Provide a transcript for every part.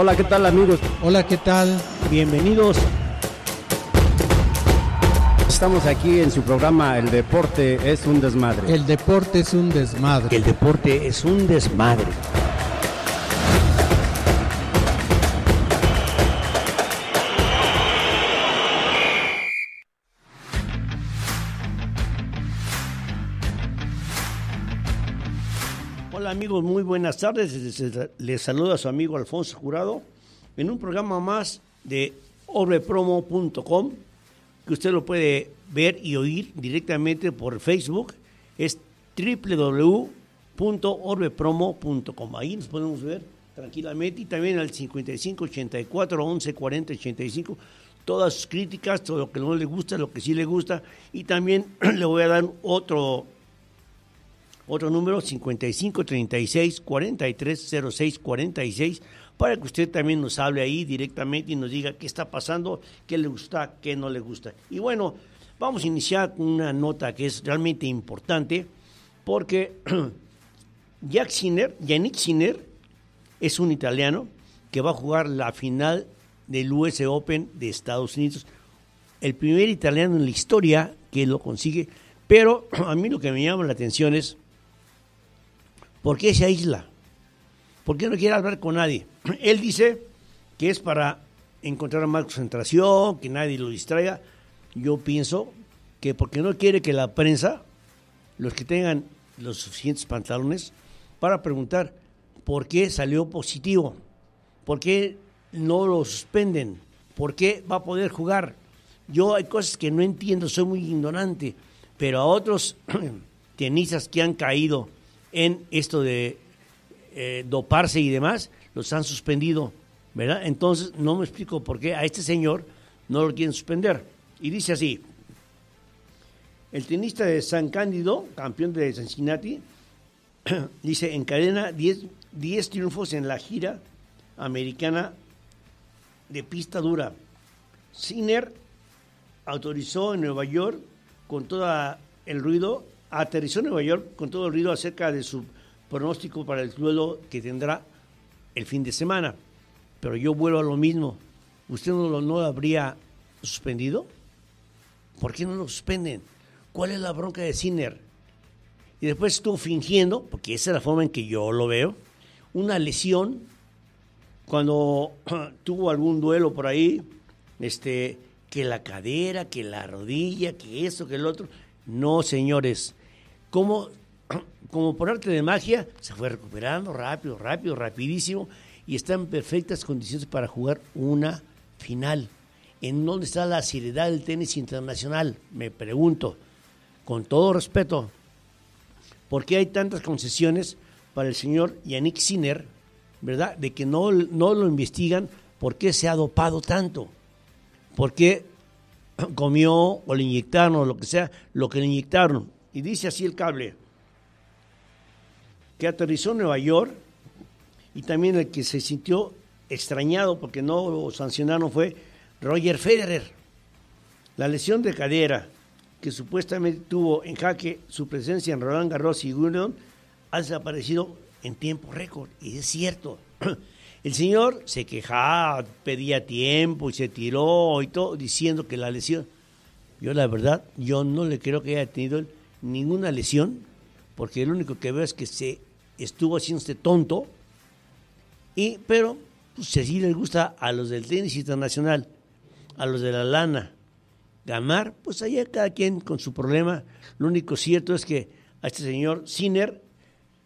Hola, ¿qué tal amigos? Hola, ¿qué tal? Bienvenidos. Estamos aquí en su programa El deporte es un desmadre. El deporte es un desmadre. El deporte es un desmadre. Muy buenas tardes. Les, saludo a su amigo Alfonso Jurado en un programa más de orbepromo.com que usted lo puede ver y oír directamente por Facebook. Es www.orbepromo.com. Ahí nos podemos ver tranquilamente y también al 5584 84 85 todas sus críticas, todo lo que no le gusta, lo que sí le gusta y también le voy a dar otro otro número 5536 430646 para que usted también nos hable ahí directamente y nos diga qué está pasando, qué le gusta, qué no le gusta. Y bueno, vamos a iniciar con una nota que es realmente importante porque Jack Sinner, Yannick Sinner es un italiano que va a jugar la final del US Open de Estados Unidos. El primer italiano en la historia que lo consigue. Pero a mí lo que me llama la atención es ¿Por qué se aísla? ¿Por qué no quiere hablar con nadie? Él dice que es para encontrar más concentración, que nadie lo distraiga. Yo pienso que porque no quiere que la prensa, los que tengan los suficientes pantalones, para preguntar por qué salió positivo, por qué no lo suspenden, por qué va a poder jugar. Yo hay cosas que no entiendo, soy muy ignorante, pero a otros tenistas que han caído en esto de eh, doparse y demás, los han suspendido, ¿verdad? Entonces, no me explico por qué a este señor no lo quieren suspender. Y dice así, el tenista de San Cándido, campeón de Cincinnati, dice, encadena 10 triunfos en la gira americana de pista dura. Sinner autorizó en Nueva York, con todo el ruido, aterrizó en Nueva York con todo el ruido acerca de su pronóstico para el duelo que tendrá el fin de semana. Pero yo vuelvo a lo mismo. ¿Usted no lo, no habría suspendido? ¿Por qué no lo suspenden? ¿Cuál es la bronca de Sinner? Y después estuvo fingiendo, porque esa es la forma en que yo lo veo, una lesión cuando tuvo algún duelo por ahí, este, que la cadera, que la rodilla, que eso, que el otro. No, señores, como como por arte de magia, se fue recuperando rápido, rápido, rapidísimo, y está en perfectas condiciones para jugar una final. ¿En dónde está la seriedad del tenis internacional? Me pregunto, con todo respeto, ¿por qué hay tantas concesiones para el señor Yannick Sinner, verdad? De que no, no lo investigan, ¿por qué se ha dopado tanto? ¿Por qué comió o le inyectaron o lo que sea, lo que le inyectaron? y dice así el cable, que aterrizó Nueva York y también el que se sintió extrañado porque no lo sancionaron fue Roger Federer. La lesión de cadera que supuestamente tuvo en jaque su presencia en Roland Garros y Wimbledon ha desaparecido en tiempo récord y es cierto. El señor se quejaba, pedía tiempo y se tiró y todo diciendo que la lesión yo la verdad, yo no le creo que haya tenido el ninguna lesión, porque lo único que veo es que se estuvo haciendo este tonto, y, pero pues, si les gusta a los del tenis internacional, a los de la lana, ganar, pues allá cada quien con su problema. Lo único cierto es que a este señor Sinner,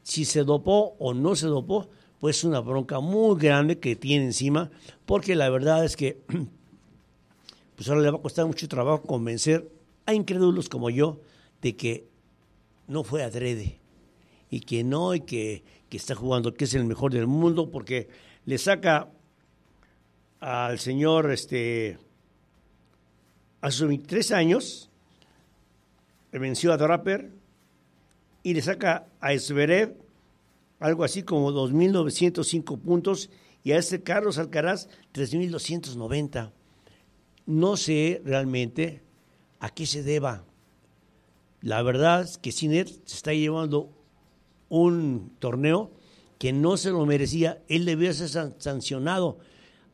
si se dopó o no se dopó, pues es una bronca muy grande que tiene encima, porque la verdad es que pues ahora le va a costar mucho trabajo convencer a incrédulos como yo de que no fue adrede y que no, y que, está jugando, que es el mejor del mundo, porque le saca al señor este, a sus 23 años, le venció a Draper y le saca a Esvered algo así como 2.905 puntos y a este Carlos Alcaraz 3.290. No sé realmente a qué se deba la verdad es que Sinner se está llevando un torneo que no se lo merecía. Él debía ser sancionado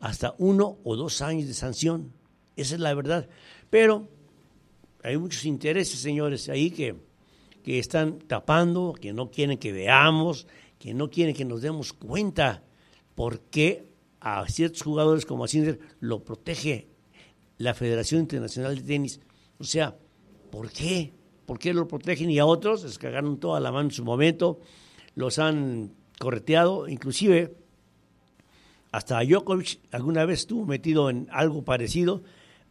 hasta uno o dos años de sanción. Esa es la verdad. Pero hay muchos intereses, señores, ahí que, que están tapando, que no quieren que veamos, que no quieren que nos demos cuenta por qué a ciertos jugadores como a Sinner lo protege la Federación Internacional de Tenis. O sea, ¿por qué? ¿Por qué lo protegen y a otros les cagaron toda la mano en su momento? Los han correteado, inclusive hasta Djokovic alguna vez estuvo metido en algo parecido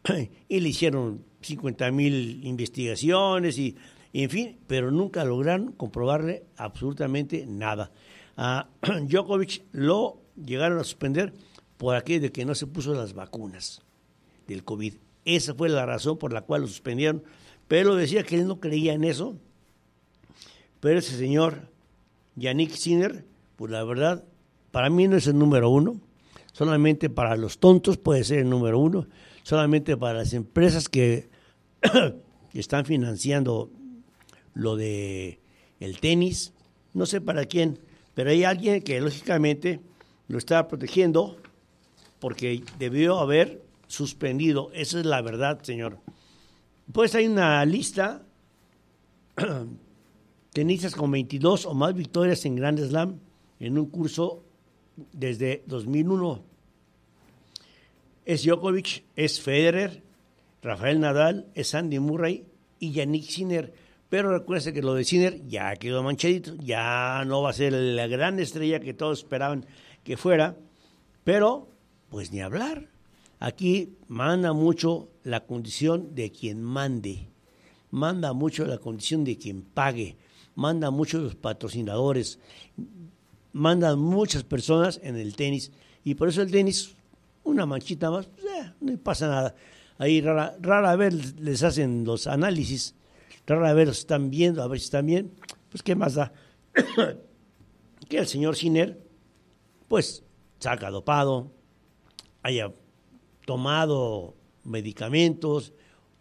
y le hicieron 50 mil investigaciones y, y, en fin, pero nunca lograron comprobarle absolutamente nada. A Djokovic lo llegaron a suspender por aquello de que no se puso las vacunas del COVID. Esa fue la razón por la cual lo suspendieron pero decía que él no creía en eso. Pero ese señor, Yannick Sinner, pues la verdad, para mí no es el número uno. Solamente para los tontos puede ser el número uno. Solamente para las empresas que están financiando lo de el tenis, no sé para quién, pero hay alguien que lógicamente lo está protegiendo porque debió haber suspendido. Esa es la verdad, señor. Pues hay una lista. Tenistas con 22 o más victorias en Grand Slam en un curso desde 2001. Es Djokovic, es Federer, Rafael Nadal, es Andy Murray y Yannick Sinner. Pero recuerda que lo de Sinner ya quedó manchadito, ya no va a ser la gran estrella que todos esperaban que fuera. Pero, pues ni hablar. Aquí manda mucho la condición de quien mande, manda mucho la condición de quien pague, manda mucho los patrocinadores, manda muchas personas en el tenis y por eso el tenis, una manchita más, pues, eh, no pasa nada. Ahí rara, vez les hacen los análisis, rara vez los están viendo, a ver si están bien, pues qué más da. que el señor Sinner, pues, saca dopado, haya tomado medicamentos,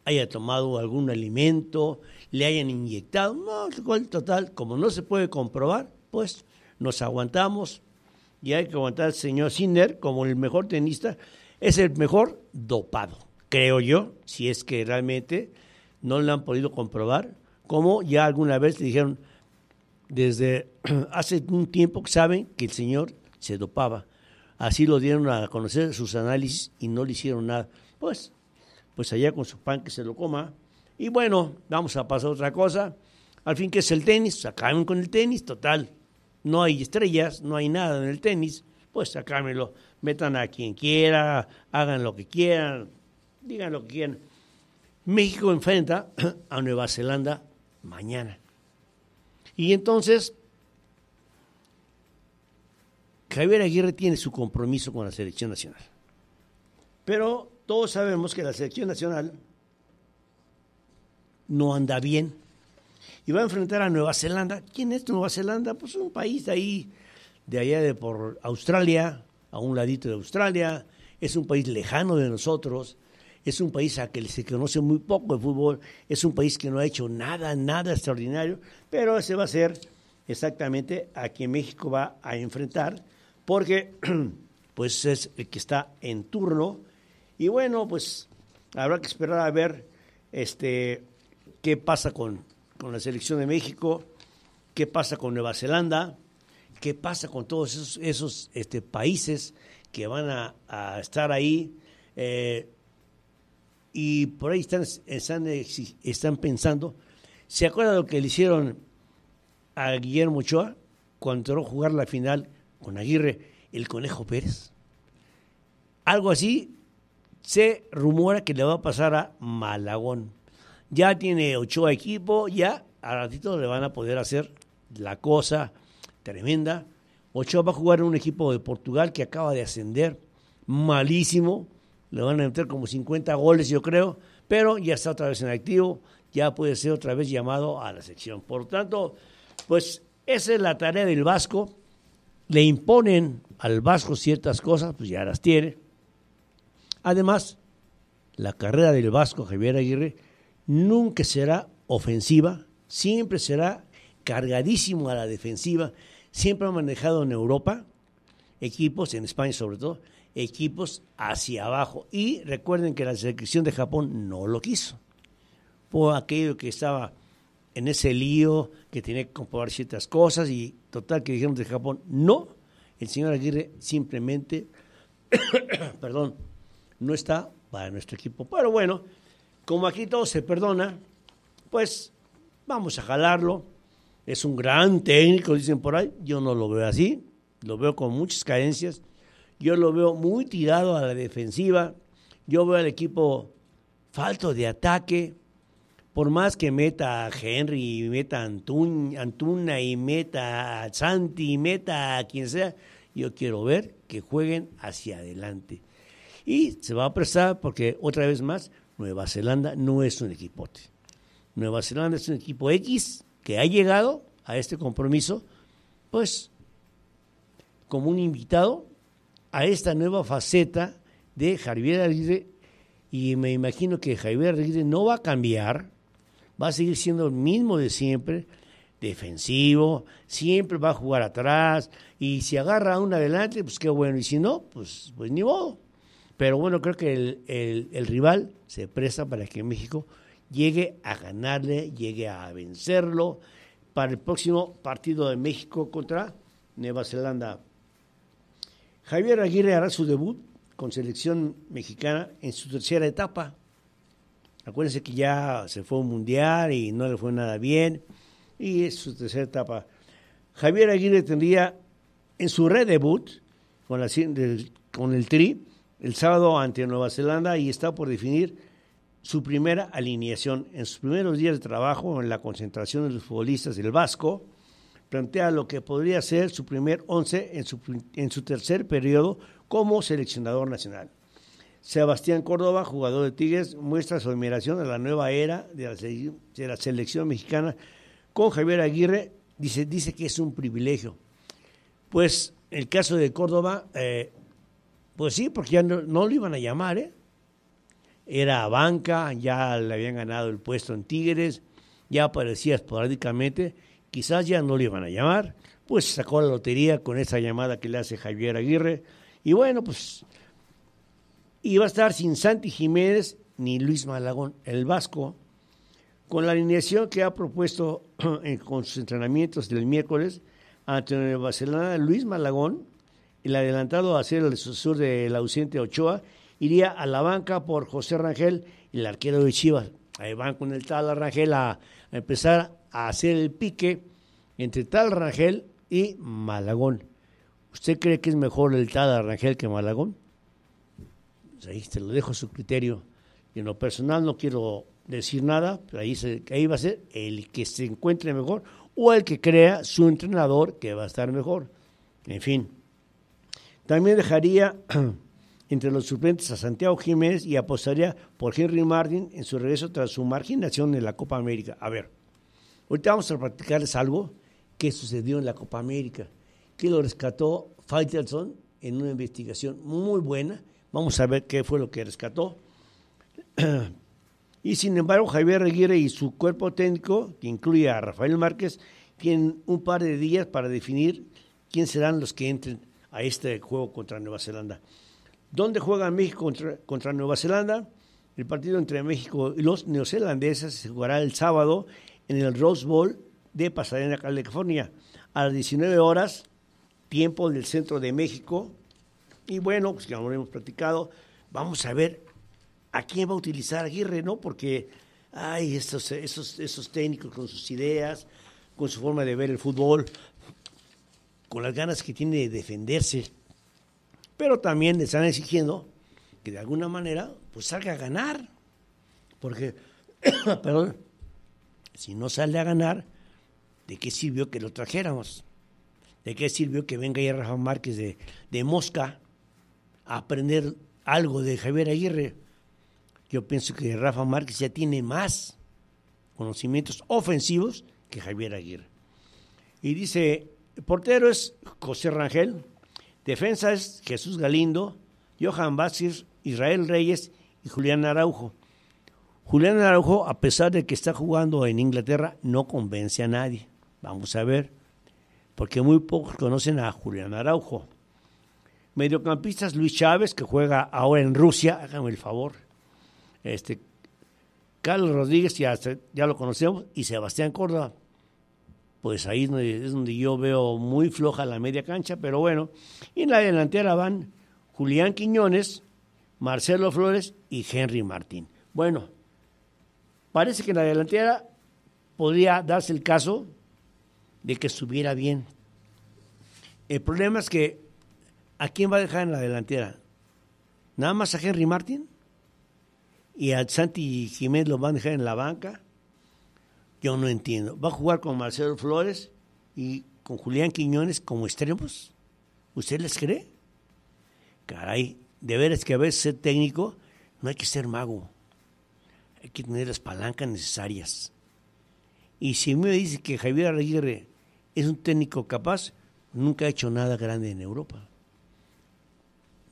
haya tomado algún alimento, le hayan inyectado, no, el total, como no se puede comprobar, pues nos aguantamos y hay que aguantar al señor Sinner como el mejor tenista, es el mejor dopado, creo yo, si es que realmente no lo han podido comprobar, como ya alguna vez le dijeron, desde hace un tiempo que saben que el señor se dopaba. Así lo dieron a conocer sus análisis y no le hicieron nada. Pues pues allá con su pan que se lo coma. Y bueno, vamos a pasar a otra cosa. Al fin, que es el tenis? Pues con el tenis, total. No hay estrellas, no hay nada en el tenis. Pues sacámelo, metan a quien quiera, hagan lo que quieran, digan lo que quieran. México enfrenta a Nueva Zelanda mañana. Y entonces, Javier Aguirre tiene su compromiso con la selección nacional. Pero todos sabemos que la selección nacional no anda bien y va a enfrentar a Nueva Zelanda. ¿Quién es Nueva Zelanda? Pues un país de ahí, de allá de por Australia, a un ladito de Australia. Es un país lejano de nosotros. Es un país a que se conoce muy poco de fútbol. Es un país que no ha hecho nada, nada extraordinario. Pero ese va a ser exactamente a quien México va a enfrentar, porque pues es el que está en turno y bueno, pues habrá que esperar a ver este, qué pasa con, con la selección de México, qué pasa con Nueva Zelanda, qué pasa con todos esos, esos este, países que van a, estar ahí. Eh, y por ahí están, están, están pensando. ¿Se acuerda lo que le hicieron a Guillermo Ochoa cuando entró a jugar la final con Aguirre, el Conejo Pérez? Algo así se rumora que le va a pasar a Malagón. Ya tiene Ochoa equipo, ya a ratito le van a poder hacer la cosa tremenda. Ochoa va a jugar en un equipo de Portugal que acaba de ascender, malísimo. Le van a meter como 50 goles, yo creo, pero ya está otra vez en activo, ya puede ser otra vez llamado a la sección. Por tanto, pues esa es la tarea del Vasco. Le imponen al Vasco ciertas cosas, pues ya las tiene. Además, la carrera del vasco Javier Aguirre nunca será ofensiva, siempre será cargadísimo a la defensiva. Siempre ha manejado en Europa equipos, en España sobre todo, equipos hacia abajo. Y recuerden que la selección de Japón no lo quiso. Por aquello que estaba en ese lío, que tenía que comprobar ciertas cosas y total que dijimos de Japón no. El señor Aguirre simplemente, perdón, no está para nuestro equipo. Pero bueno, como aquí todo se perdona, pues vamos a jalarlo. Es un gran técnico, dicen por ahí. Yo no lo veo así, lo veo con muchas carencias. Yo lo veo muy tirado a la defensiva. Yo veo al equipo falto de ataque. Por más que meta a Henry, y meta a Antuna y meta a Santi y meta a quien sea, yo quiero ver que jueguen hacia adelante y se va a apresar porque otra vez más Nueva Zelanda no es un equipote. Nueva Zelanda es un equipo X que ha llegado a este compromiso, pues como un invitado a esta nueva faceta de Javier Aguirre y me imagino que Javier Aguirre no va a cambiar, va a seguir siendo el mismo de siempre, defensivo, siempre va a jugar atrás y si agarra a un adelante, pues qué bueno, y si no, pues, pues ni modo. Pero bueno, creo que el, rival se presta para que México llegue a ganarle, llegue a vencerlo para el próximo partido de México contra Nueva Zelanda. Javier Aguirre hará su debut con selección mexicana en su tercera etapa. Acuérdense que ya se fue un mundial y no le fue nada bien. Y es su tercera etapa. Javier Aguirre tendría en su redebut con, con el Tri el sábado ante Nueva Zelanda y está por definir su primera alineación. En sus primeros días de trabajo, en la concentración de los futbolistas del Vasco, plantea lo que podría ser su primer once en su, en su tercer periodo como seleccionador nacional. Sebastián Córdoba, jugador de Tigres, muestra su admiración a la nueva era de la, selección mexicana con Javier Aguirre. Dice, dice que es un privilegio. Pues el caso de Córdoba, eh, pues sí, porque ya no, lo iban a llamar, ¿eh? Era banca, ya le habían ganado el puesto en Tigres, ya aparecía esporádicamente, quizás ya no lo iban a llamar, pues sacó la lotería con esa llamada que le hace Javier Aguirre, y bueno, pues iba a estar sin Santi Jiménez ni Luis Malagón, el vasco, con la alineación que ha propuesto con sus entrenamientos del miércoles ante el Barcelona, Luis Malagón el adelantado a ser el sucesor del ausente Ochoa, iría a la banca por José Rangel, y el arquero de Chivas. Ahí van con el tal Rangel a, empezar a hacer el pique entre tal Rangel y Malagón. ¿Usted cree que es mejor el tal Rangel que Malagón? Pues ahí te lo dejo a su criterio. en lo personal no quiero decir nada, pero ahí, ahí va a ser el que se encuentre mejor o el que crea su entrenador que va a estar mejor. En fin, también dejaría entre los suplentes a Santiago Jiménez y apostaría por Henry Martin en su regreso tras su marginación en la Copa América. A ver, ahorita vamos a practicarles algo que sucedió en la Copa América, que lo rescató Faitelson en una investigación muy buena. Vamos a ver qué fue lo que rescató. y sin embargo, Javier Reguera y su cuerpo técnico, que incluye a Rafael Márquez, tienen un par de días para definir quién serán los que entren a este juego contra Nueva Zelanda. ¿Dónde juega México contra, Nueva Zelanda? El partido entre México y los neozelandeses se jugará el sábado en el Rose Bowl de Pasadena, California, a las 19 horas, tiempo del centro de México. Y bueno, pues ya lo hemos platicado, vamos a ver a quién va a utilizar Aguirre, ¿no? Porque hay esos, esos técnicos con sus ideas, con su forma de ver el fútbol, con las ganas que tiene de defenderse, pero también le están exigiendo que de alguna manera pues salga a ganar, porque, perdón, si no sale a ganar, ¿de qué sirvió que lo trajéramos? ¿De qué sirvió que venga ya Rafa Márquez de, de Mosca a aprender algo de Javier Aguirre? Yo pienso que Rafa Márquez ya tiene más conocimientos ofensivos que Javier Aguirre. Y dice portero es José Rangel. Defensa es Jesús Galindo, Johan Basir, Israel Reyes y Julián Araujo. Julián Araujo, a pesar de que está jugando en Inglaterra, no convence a nadie. Vamos a ver, porque muy pocos conocen a Julián Araujo. Mediocampistas Luis Chávez, que juega ahora en Rusia, háganme el favor. Este, Carlos Rodríguez, ya, ya lo conocemos, y Sebastián Córdoba pues ahí es donde yo veo muy floja la media cancha, pero bueno. Y en la delantera van Julián Quiñones, Marcelo Flores y Henry Martín. Bueno, parece que en la delantera podría darse el caso de que estuviera bien. El problema es que, ¿a quién va a dejar en la delantera? ¿Nada más a Henry Martín? ¿Y a Santi Jiménez lo van a dejar en la banca? yo no entiendo. ¿Va a jugar con Marcelo Flores y con Julián Quiñones como extremos? ¿Usted les cree? Caray, de veras que a veces ser técnico no hay que ser mago. Hay que tener las palancas necesarias. Y si me dice que Javier Aguirre es un técnico capaz, nunca ha hecho nada grande en Europa.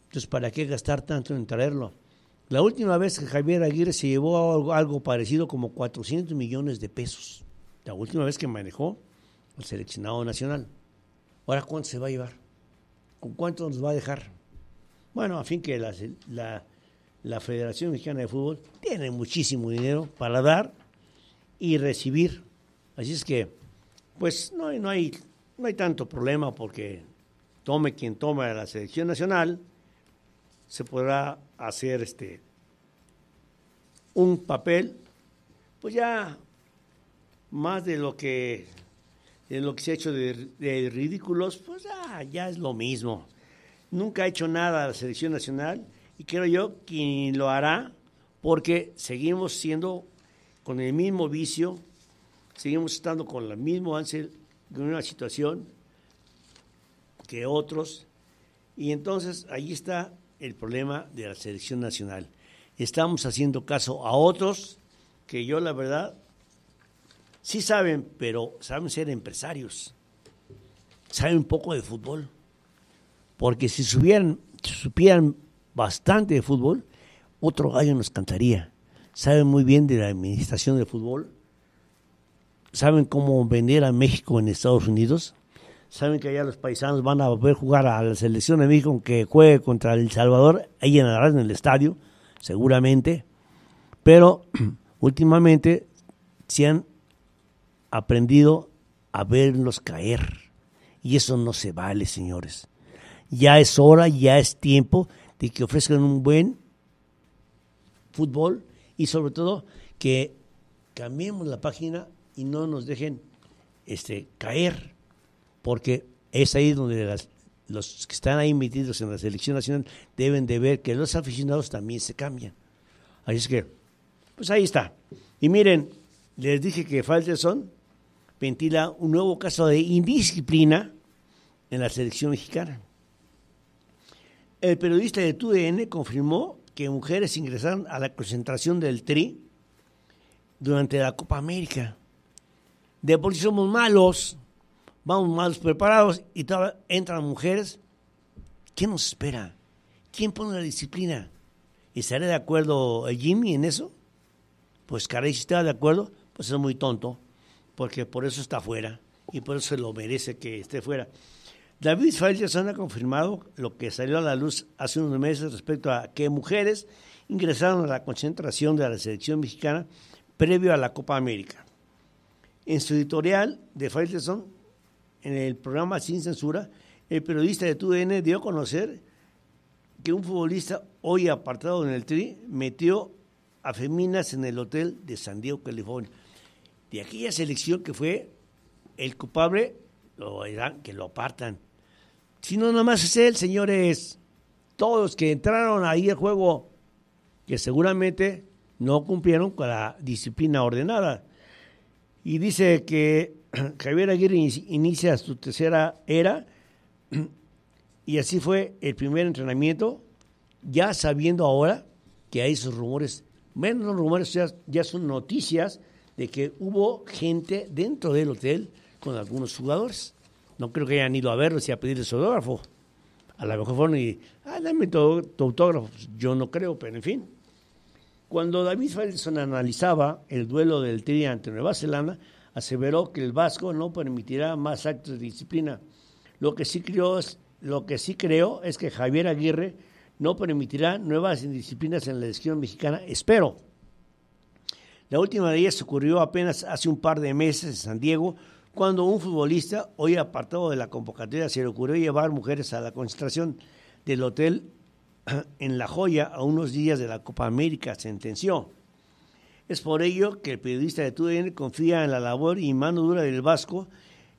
Entonces, ¿para qué gastar tanto en traerlo? La última vez que Javier Aguirre se llevó algo, parecido como 400 millones de pesos. La última vez que manejó el seleccionado nacional. Ahora, ¿cuánto se va a llevar? ¿Con cuánto nos va a dejar? Bueno, a fin que la, Federación Mexicana de Fútbol tiene muchísimo dinero para dar y recibir. Así es que, pues no, no, hay, no hay tanto problema porque tome quien tome la selección nacional, se podrá hacer este un papel, pues ya más de lo que de lo que se ha hecho de, ridículos, pues ya es lo mismo. Nunca ha hecho nada la selección nacional y creo yo que lo hará porque seguimos siendo con el mismo vicio, seguimos estando con la misma de una situación que otros. Y entonces ahí está el problema de la selección nacional. Estamos haciendo caso a otros que yo la verdad sí saben, pero saben ser empresarios, saben un poco de fútbol, porque si subieran, supieran bastante de fútbol, otro gallo nos cantaría. Saben muy bien de la administración del fútbol, saben cómo vender a México en Estados Unidos, saben que allá los paisanos van a poder jugar a la selección de México que juegue contra El Salvador, ahí en, el estadio, seguramente. Pero últimamente se han aprendido a verlos caer. Y eso no se vale, señores. Ya es hora, ya es tiempo de que ofrezcan un buen fútbol y sobre todo que cambiemos la página y no nos dejen este, caer porque es ahí donde los que están ahí metidos en la selección nacional deben de ver que los aficionados también se cambian. Así es que, pues ahí está. Y miren, les dije que son: ventila un nuevo caso de indisciplina en la selección mexicana. El periodista de TUDN confirmó que mujeres ingresaron a la concentración del TRI durante la Copa América. De por sí somos malos, vamos malos preparados y entran mujeres. ¿Qué nos espera? ¿Quién pone la disciplina? ¿Y ¿Estaré de acuerdo Jimmy en eso? Pues Caray si está de acuerdo, pues es muy tonto, porque por eso está fuera y por eso se lo merece que esté fuera. David se ha confirmado lo que salió a la luz hace unos meses respecto a que mujeres ingresaron a la concentración de la selección mexicana previo a la Copa América. En su editorial de Faitelson en el programa Sin Censura, el periodista de TUDN dio a conocer que un futbolista hoy apartado en el tri metió a Feminas en el hotel de San Diego, California. De aquella selección que fue el culpable, lo dirán que lo apartan. Si no, nada más es él, señores. Todos los que entraron ahí al juego, que seguramente no cumplieron con la disciplina ordenada. Y dice que Javier Aguirre inicia su tercera era y así fue el primer entrenamiento, ya sabiendo ahora que hay esos rumores, menos rumores ya, son noticias de que hubo gente dentro del hotel con algunos jugadores. No creo que hayan ido a verlos y a pedirles autógrafo. A lo mejor fueron y, ah, dame tu, autógrafo. Yo no creo, pero en fin. Cuando David Felson analizaba el duelo del Tri ante Nueva Zelanda, aseveró que el vasco no permitirá más actos de disciplina. Lo que sí lo que sí creo es que Javier Aguirre no permitirá nuevas indisciplinas en la selección mexicana, espero. La última de ellas ocurrió apenas hace un par de meses en San Diego, cuando un futbolista, hoy apartado de la convocatoria, se le ocurrió llevar mujeres a la concentración del hotel en La Joya a unos días de la Copa América, sentenció. Es por ello que el periodista de TUDN confía en la labor y mano dura del Vasco.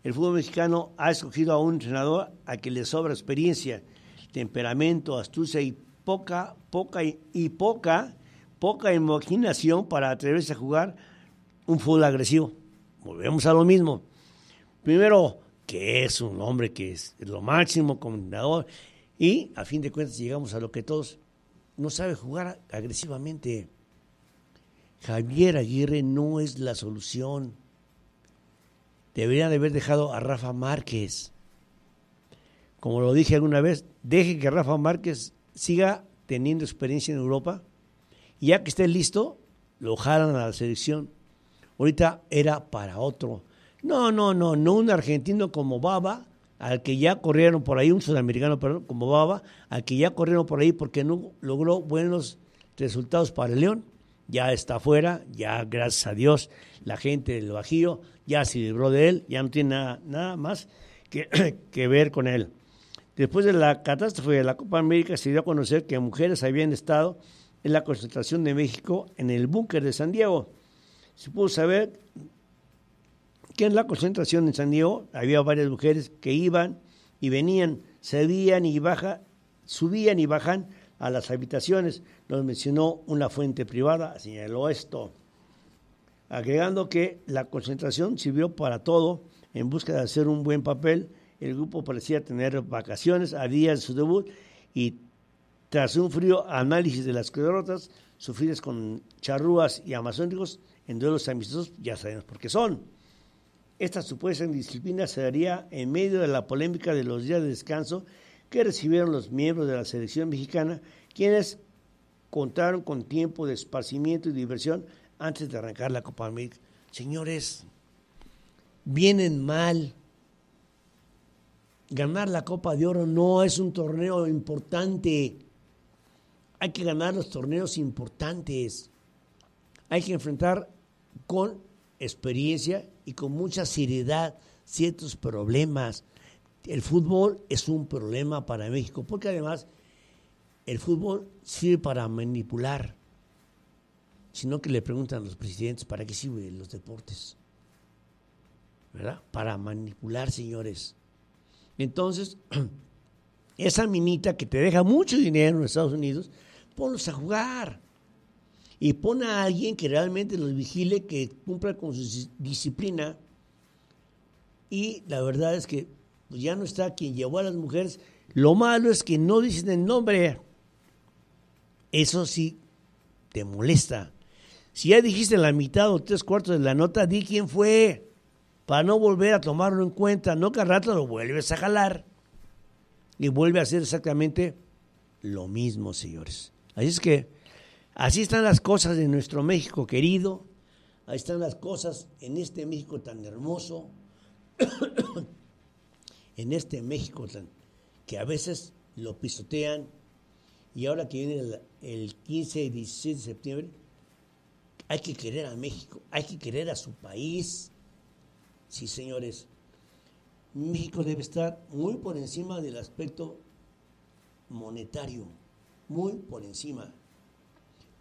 El fútbol mexicano ha escogido a un entrenador a quien le sobra experiencia, temperamento, astucia y poca, poca y poca, poca imaginación para atreverse a jugar un fútbol agresivo. Volvemos a lo mismo. Primero, que es un hombre que es lo máximo como entrenador y a fin de cuentas llegamos a lo que todos no sabe jugar agresivamente. Javier Aguirre no es la solución. Deberían haber dejado a Rafa Márquez. Como lo dije alguna vez, deje que Rafa Márquez siga teniendo experiencia en Europa y ya que esté listo, lo jalan a la selección. Ahorita era para otro. No, no, no, no un argentino como Baba, al que ya corrieron por ahí, un sudamericano, perdón, como Baba, al que ya corrieron por ahí porque no logró buenos resultados para el León ya está afuera, ya gracias a Dios la gente del Bajío ya se libró de él, ya no tiene nada, más que, que, ver con él. Después de la catástrofe de la Copa América se dio a conocer que mujeres habían estado en la concentración de México en el búnker de San Diego. Se pudo saber que en la concentración de San Diego había varias mujeres que iban y venían, subían y bajan, subían y bajan a las habitaciones, nos mencionó una fuente privada, señaló esto, agregando que la concentración sirvió para todo en busca de hacer un buen papel. El grupo parecía tener vacaciones a días de su debut y tras un frío análisis de las derrotas sufridas con charrúas y amazónicos en duelos amistosos, ya sabemos por qué son. Esta supuesta indisciplina se daría en medio de la polémica de los días de descanso que recibieron los miembros de la selección mexicana, quienes contaron con tiempo de esparcimiento y diversión antes de arrancar la Copa América. Señores, vienen mal. Ganar la Copa de Oro no es un torneo importante. Hay que ganar los torneos importantes. Hay que enfrentar con experiencia y con mucha seriedad ciertos problemas el fútbol es un problema para México, porque además el fútbol sirve para manipular, sino que le preguntan a los presidentes para qué sirven los deportes. ¿Verdad? Para manipular, señores. Entonces, esa minita que te deja mucho dinero en Estados Unidos, ponlos a jugar. Y pon a alguien que realmente los vigile, que cumpla con su disciplina. Y la verdad es que pues ya no está quien llevó a las mujeres. Lo malo es que no dicen el nombre. Eso sí, te molesta. Si ya dijiste la mitad o tres cuartos de la nota, di quién fue, para no volver a tomarlo en cuenta. No cada rato lo vuelves a jalar. Y vuelve a hacer exactamente lo mismo, señores. Así es que, así están las cosas de nuestro México querido. Ahí están las cosas en este México tan hermoso. en este México que a veces lo pisotean y ahora que viene el, 15 y 16 de septiembre, hay que querer a México, hay que querer a su país. Sí, señores, México debe estar muy por encima del aspecto monetario, muy por encima.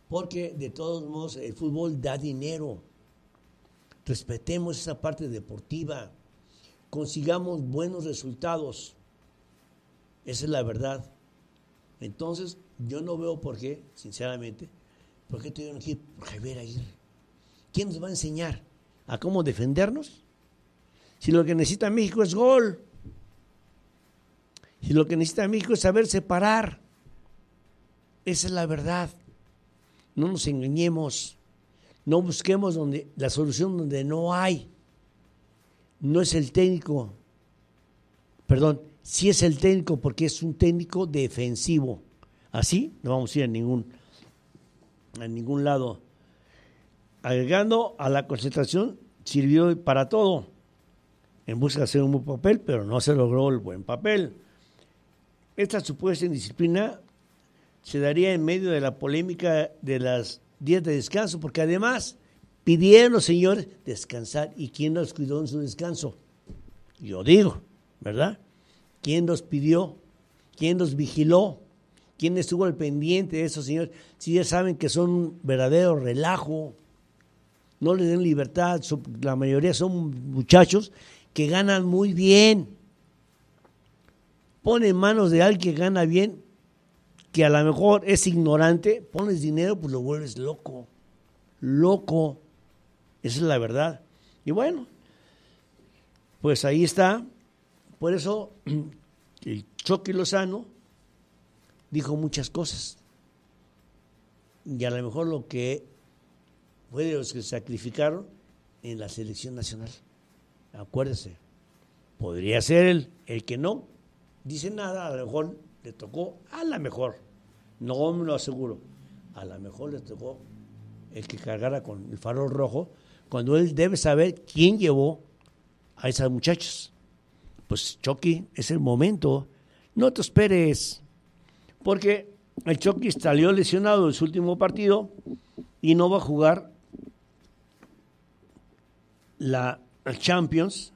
Porque de todos modos el fútbol da dinero. Respetemos esa parte deportiva consigamos buenos resultados. Esa es la verdad. Entonces, yo no veo por qué, sinceramente, por qué tuvieron que ir por ¿Quién nos va a enseñar a cómo defendernos? Si lo que necesita México es gol, si lo que necesita México es saber separar, esa es la verdad. No nos engañemos, no busquemos donde, la solución donde no hay no es el técnico, perdón, sí es el técnico porque es un técnico defensivo. Así no vamos a ir a ningún, a ningún lado. Agregando a la concentración sirvió para todo, en busca de hacer un buen papel, pero no se logró el buen papel. Esta supuesta indisciplina se daría en medio de la polémica de las días de descanso, porque además Pidieron, señores, descansar. ¿Y quién los cuidó en su descanso? Yo digo, ¿verdad? ¿Quién los pidió? ¿Quién los vigiló? ¿Quién estuvo al pendiente de esos señores? Si ya saben que son un verdadero relajo, no les den libertad, la mayoría son muchachos que ganan muy bien. pone manos de alguien que gana bien, que a lo mejor es ignorante, pones dinero, pues lo vuelves loco, loco. Esa es la verdad. Y bueno, pues ahí está. Por eso el choque Lozano dijo muchas cosas. Y a lo mejor lo que fue de los que sacrificaron en la selección nacional. Acuérdese, podría ser él, el que no dice nada, a lo mejor le tocó, a lo mejor, no me lo aseguro, a lo mejor le tocó el que cargara con el farol rojo cuando él debe saber quién llevó a esas muchachas. Pues Chucky, es el momento. No te esperes, porque el Chucky salió lesionado en su último partido y no va a jugar la Champions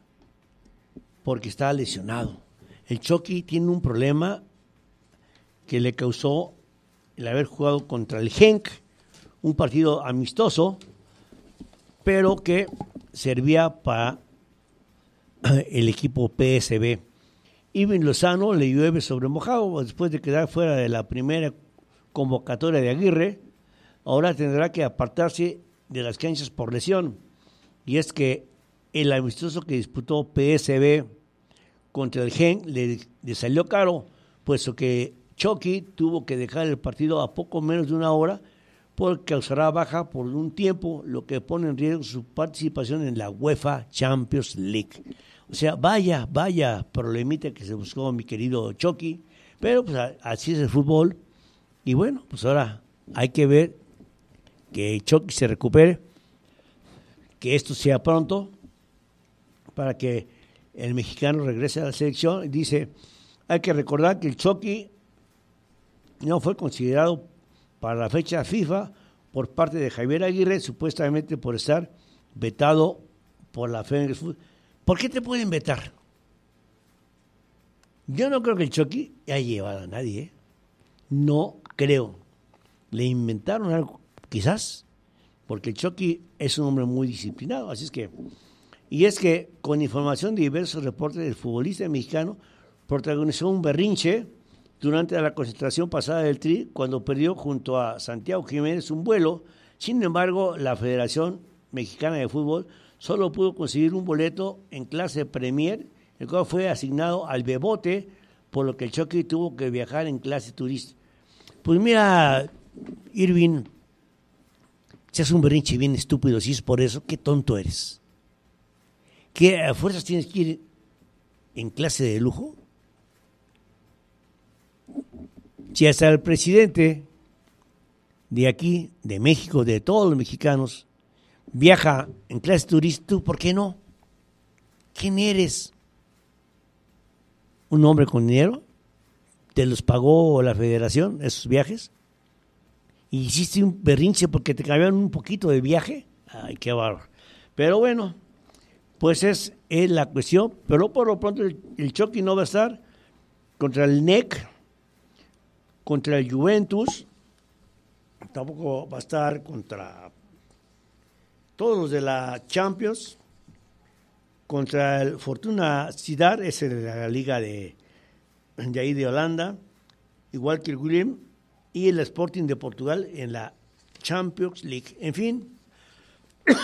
porque está lesionado. El Chucky tiene un problema que le causó el haber jugado contra el Genk, un partido amistoso, pero que servía para el equipo PSB. Ibn Lozano le llueve sobre mojado después de quedar fuera de la primera convocatoria de Aguirre. Ahora tendrá que apartarse de las canchas por lesión. Y es que el amistoso que disputó PSB contra el Gen le, le salió caro, puesto que Chucky tuvo que dejar el partido a poco menos de una hora porque causará baja por un tiempo, lo que pone en riesgo su participación en la UEFA Champions League. O sea, vaya, vaya problemita que se buscó mi querido Chucky, pero pues así es el fútbol. Y bueno, pues ahora hay que ver que Chucky se recupere, que esto sea pronto, para que el mexicano regrese a la selección. Dice, hay que recordar que el Chucky no fue considerado para la fecha FIFA por parte de Javier Aguirre, supuestamente por estar vetado por la el ¿Por qué te pueden vetar? Yo no creo que el Chucky haya llevado a nadie. ¿eh? No creo. Le inventaron algo, quizás, porque el Chucky es un hombre muy disciplinado. Así es que. Y es que, con información de diversos reportes, el futbolista mexicano protagonizó un berrinche durante la concentración pasada del Tri cuando perdió junto a Santiago Jiménez un vuelo. Sin embargo, la Federación Mexicana de Fútbol solo pudo conseguir un boleto en clase Premier, el cual fue asignado al Bebote, por lo que el Chucky tuvo que viajar en clase turista. Pues mira, Irving, seas un berrinche bien estúpido, si es por eso, qué tonto eres. ¿Qué fuerzas tienes que ir en clase de lujo? Si hasta el presidente de aquí, de México, de todos los mexicanos, viaja en clase turista, por qué no? ¿Quién eres? ¿Un hombre con dinero? ¿Te los pagó la federación esos viajes? ¿Y hiciste un perrinche porque te cambiaron un poquito de viaje? Ay, qué bárbaro. Pero bueno, pues es, la cuestión. Pero por lo pronto el, choque no va a estar contra el NEC contra el Juventus, tampoco va a estar contra todos los de la Champions, contra el Fortuna Cidar, es de la liga de, de Holanda, igual que el William, y el Sporting de Portugal en la Champions League. En fin,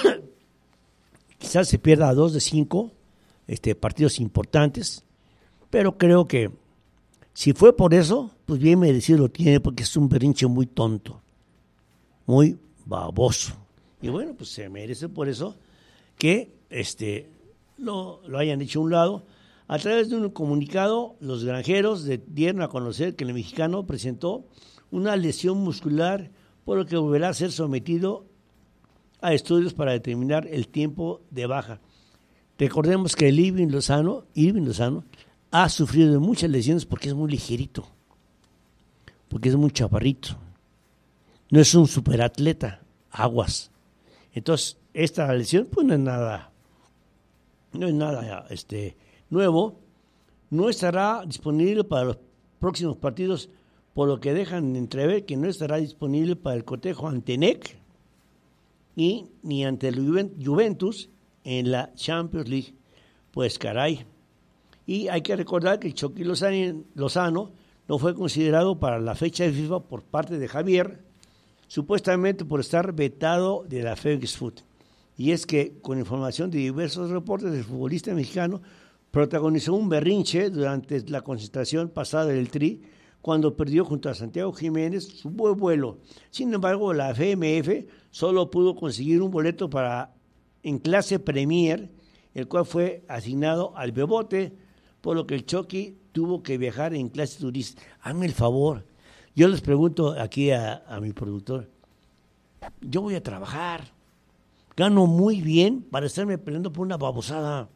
quizás se pierda dos de cinco este, partidos importantes, pero creo que si fue por eso, pues bien merecido lo tiene porque es un berrinche muy tonto, muy baboso. Y bueno, pues se merece por eso que este, lo, lo hayan hecho a un lado. A través de un comunicado, los granjeros dieron a conocer que el mexicano presentó una lesión muscular por lo que volverá a ser sometido a estudios para determinar el tiempo de baja. Recordemos que el Irving Lozano, Irving Lozano ha sufrido muchas lesiones porque es muy ligerito, porque es muy chaparrito. No es un superatleta, aguas. Entonces, esta lesión pues no es nada no es nada este nuevo, no estará disponible para los próximos partidos, por lo que dejan entrever que no estará disponible para el cotejo ante NEC y ni ante el Juventus en la Champions League. Pues caray, y hay que recordar que el Lozano no fue considerado para la fecha de FIFA por parte de Javier, supuestamente por estar vetado de la FedEx Food. Y es que, con información de diversos reportes, el futbolista mexicano protagonizó un berrinche durante la concentración pasada del Tri cuando perdió junto a Santiago Jiménez su buen vuelo. Sin embargo, la FMF solo pudo conseguir un boleto para en clase Premier, el cual fue asignado al Bebote, por lo que el Chucky tuvo que viajar en clase turista. Hazme el favor. Yo les pregunto aquí a, a mi productor, yo voy a trabajar, gano muy bien para estarme peleando por una babosada,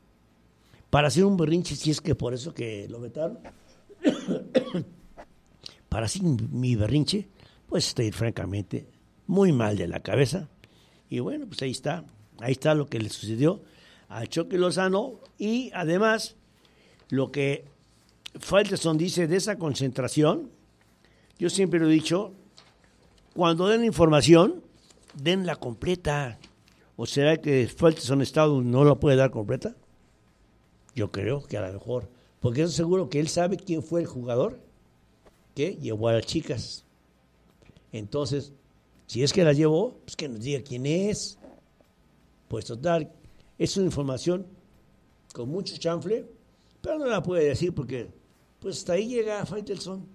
para hacer un berrinche, si es que por eso que lo vetaron, para hacer mi berrinche, pues estoy francamente muy mal de la cabeza. Y bueno, pues ahí está, ahí está lo que le sucedió al Choque Lozano y además lo que Falteson dice de esa concentración, yo siempre lo he dicho, cuando den información, denla completa. ¿O será que Falteson Estado no la puede dar completa? Yo creo que a lo mejor. Porque eso seguro que él sabe quién fue el jugador que llevó a las chicas. Entonces, si es que la llevó, pues que nos diga quién es. Pues total, es una información con mucho chanfle no la puede decir porque, pues hasta ahí llega Faitelson,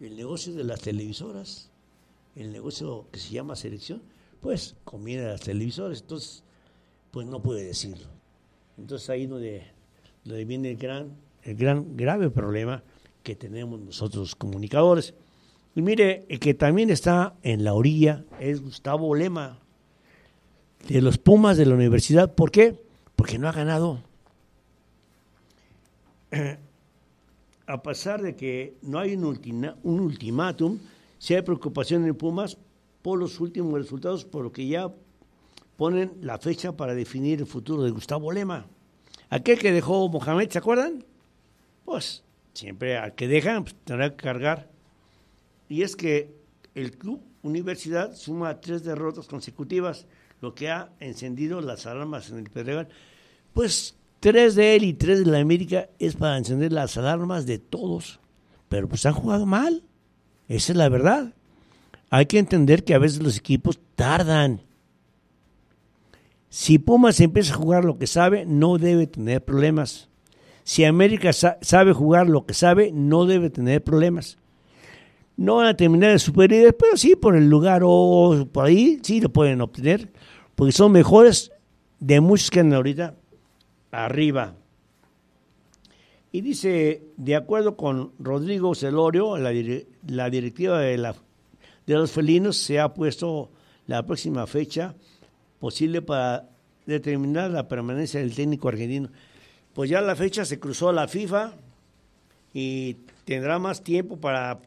el negocio de las televisoras, el negocio que se llama selección, pues conviene a las televisoras, entonces, pues no puede decirlo. Entonces ahí donde, donde viene el gran, el gran grave problema que tenemos nosotros comunicadores. Y mire, el que también está en la orilla es Gustavo Lema, de los Pumas de la universidad. ¿Por qué? Porque no ha ganado a pesar de que no hay un, ultimátum, si hay preocupación en Pumas por los últimos resultados, por lo que ya ponen la fecha para definir el futuro de Gustavo Lema. Aquel que dejó Mohamed, ¿se acuerdan? Pues siempre al que dejan pues, tendrá que cargar. Y es que el club Universidad suma tres derrotas consecutivas, lo que ha encendido las alarmas en el Pedregal. Pues Tres de él y tres de la América es para encender las alarmas de todos. Pero pues han jugado mal. Esa es la verdad. Hay que entender que a veces los equipos tardan. Si Pumas empieza a jugar lo que sabe, no debe tener problemas. Si América sabe jugar lo que sabe, no debe tener problemas. No van a terminar de superiores, pero sí por el lugar o por ahí, sí lo pueden obtener, porque son mejores de muchos que han ahorita, arriba. Y dice, de acuerdo con Rodrigo Celorio, la, la directiva de, la, de los felinos se ha puesto la próxima fecha posible para determinar la permanencia del técnico argentino. Pues ya la fecha se cruzó la FIFA y tendrá más tiempo para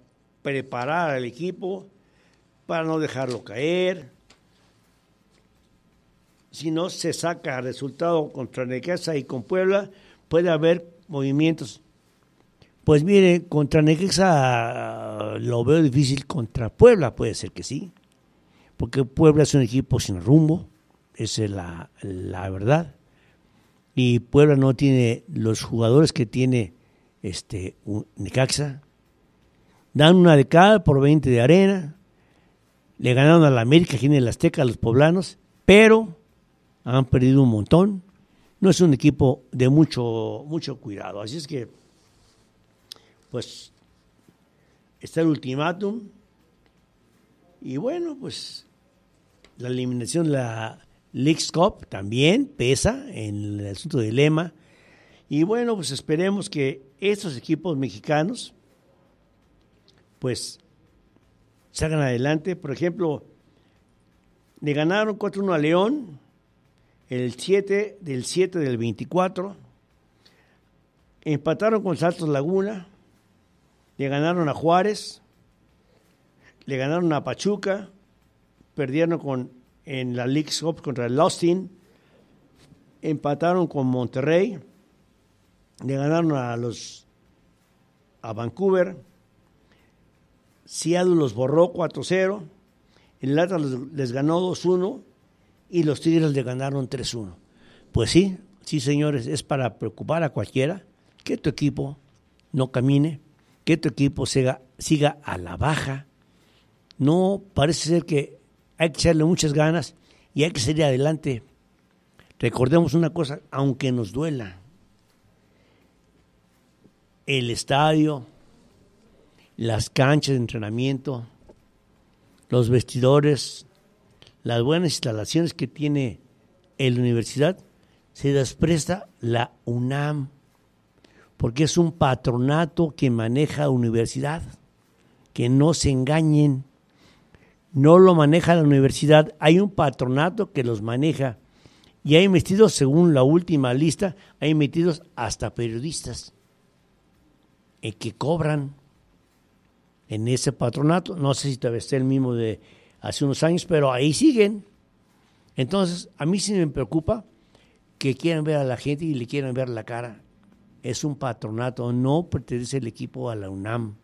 preparar al equipo, para no dejarlo caer, si no se saca resultado contra Necaxa y con Puebla, puede haber movimientos. Pues mire, contra Necaxa ah, lo veo difícil, contra Puebla puede ser que sí, porque Puebla es un equipo sin rumbo, esa es la, verdad, y Puebla no tiene los jugadores que tiene este Necaxa. Dan una de cada por 20 de arena, le ganaron a la América tiene el Azteca a los poblanos, pero han perdido un montón. No es un equipo de mucho, mucho cuidado. Así es que, pues, está el ultimátum. Y bueno, pues, la eliminación, de la League Cup también pesa en el asunto del lema. Y bueno, pues esperemos que estos equipos mexicanos, pues, salgan adelante. Por ejemplo, le ganaron 4-1 a León el 7 del 7 del 24. Empataron con Santos Laguna. Le ganaron a Juárez. Le ganaron a Pachuca. Perdieron con, en la League Cup contra el Austin. Empataron con Monterrey. Le ganaron a los a Vancouver. Seattle los borró 4-0. El Atlas les ganó 2-1 y los Tigres le ganaron 3-1. Pues sí, sí señores, es para preocupar a cualquiera que tu equipo no camine, que tu equipo siga, a la baja. No, parece ser que hay que echarle muchas ganas y hay que seguir adelante. Recordemos una cosa, aunque nos duela, el estadio, las canchas de entrenamiento, los vestidores, las buenas instalaciones que tiene la universidad se las presta la UNAM, porque es un patronato que maneja universidad, que no se engañen, no lo maneja la universidad, hay un patronato que los maneja y hay metidos, según la última lista, hay metidos hasta periodistas y eh, que cobran en ese patronato, no sé si te está el mismo de hace unos años, pero ahí siguen. Entonces, a mí sí me preocupa que quieran ver a la gente y le quieran ver la cara. Es un patronato, no pertenece el equipo a la UNAM.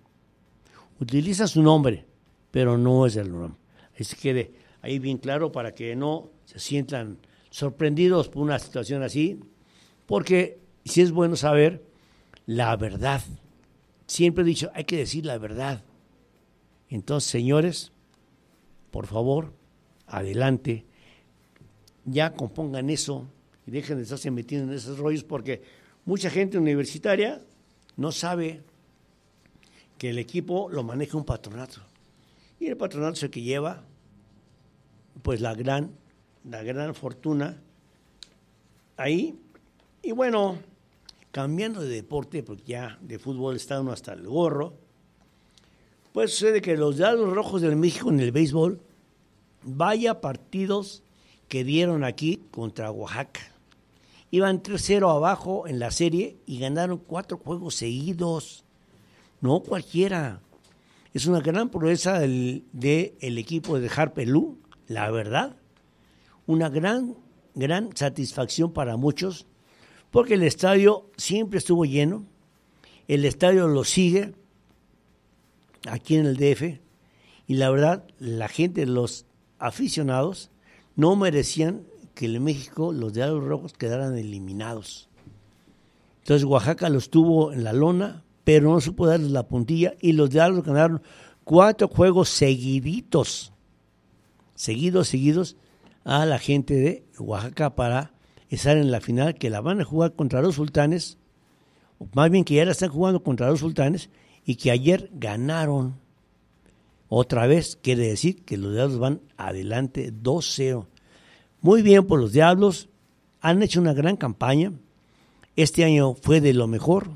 Utiliza su nombre, pero no es el UNAM. Así que quede ahí bien claro para que no se sientan sorprendidos por una situación así, porque si es bueno saber la verdad. Siempre he dicho, hay que decir la verdad. Entonces, señores, por favor, adelante, ya compongan eso y dejen de estarse metiendo en esos rollos porque mucha gente universitaria no sabe que el equipo lo maneja un patronato. Y el patronato es el que lleva pues la gran, la gran fortuna ahí. Y bueno, cambiando de deporte, porque ya de fútbol está uno hasta el gorro, Puede sucede que los Diablos Rojos del México en el béisbol, vaya partidos que dieron aquí contra Oaxaca. Iban 3-0 abajo en la serie y ganaron cuatro juegos seguidos. No cualquiera. Es una gran proeza del, equipo de Harpelú, la verdad. Una gran, gran satisfacción para muchos, porque el estadio siempre estuvo lleno. El estadio lo sigue aquí en el DF y la verdad la gente, los aficionados, no merecían que en México los Diablos Rojos quedaran eliminados. Entonces Oaxaca los tuvo en la lona, pero no supo darles la puntilla y los Diablos ganaron cuatro juegos seguiditos, seguidos, seguidos a la gente de Oaxaca para estar en la final que la van a jugar contra los sultanes, o más bien que ya la están jugando contra los sultanes y que ayer ganaron. Otra vez quiere decir que los Diablos van adelante 2 Muy bien por los Diablos, han hecho una gran campaña. Este año fue de lo mejor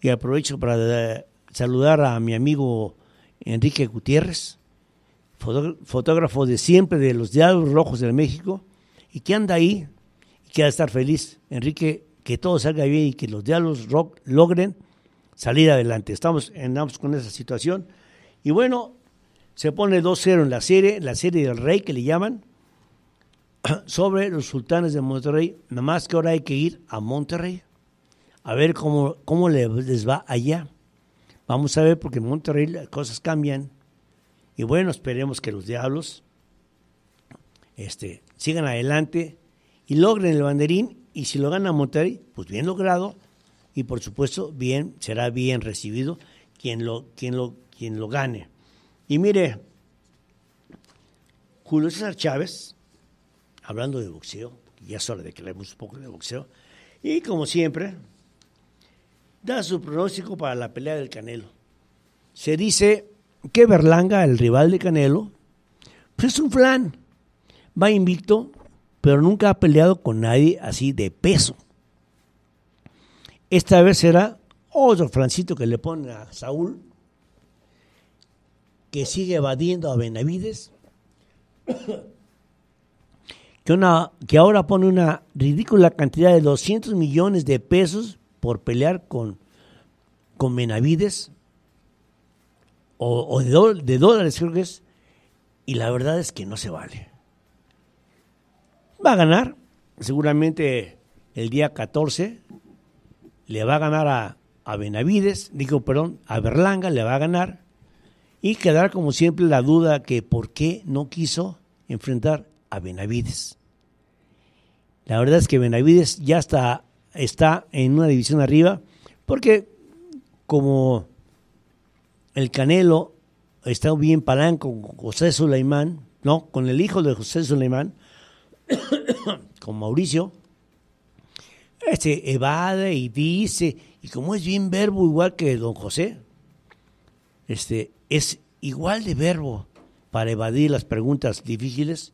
y aprovecho para eh, saludar a mi amigo Enrique Gutiérrez, fotógrafo de siempre de los Diablos Rojos de México y que anda ahí y que va a estar feliz. Enrique, que todo salga bien y que los Diablos logren salir adelante. Estamos, ambos con esa situación. Y bueno, se pone 2-0 en la serie, la serie del rey que le llaman, sobre los sultanes de Monterrey. Nada más que ahora hay que ir a Monterrey a ver cómo, cómo les va allá. Vamos a ver, porque en Monterrey las cosas cambian. Y bueno, esperemos que los diablos este, sigan adelante y logren el banderín. Y si lo gana Monterrey, pues bien logrado y por supuesto bien será bien recibido quien lo quien lo quien lo gane. Y mire, Julio César Chávez, hablando de boxeo, ya hora de que leemos un poco de boxeo, y como siempre, da su pronóstico para la pelea del Canelo. Se dice que Berlanga, el rival de Canelo, pues es un flan, va invicto, pero nunca ha peleado con nadie así de peso. Esta vez será otro Francito que le pone a Saúl, que sigue evadiendo a Benavides, que, una, que ahora pone una ridícula cantidad de 200 millones de pesos por pelear con, con Benavides, o, de, de dólares creo que es, y la verdad es que no se vale. Va a ganar, seguramente el día 14, le va a ganar a, Benavides, digo, perdón, a Berlanga le va a ganar y quedar como siempre la duda que por qué no quiso enfrentar a Benavides. La verdad es que Benavides ya está, está en una división arriba porque como el Canelo está bien palanco con José Suleimán, no, con el hijo de José Suleimán, con Mauricio, este evade y dice, y como es bien verbo igual que don José, este, es igual de verbo para evadir las preguntas difíciles,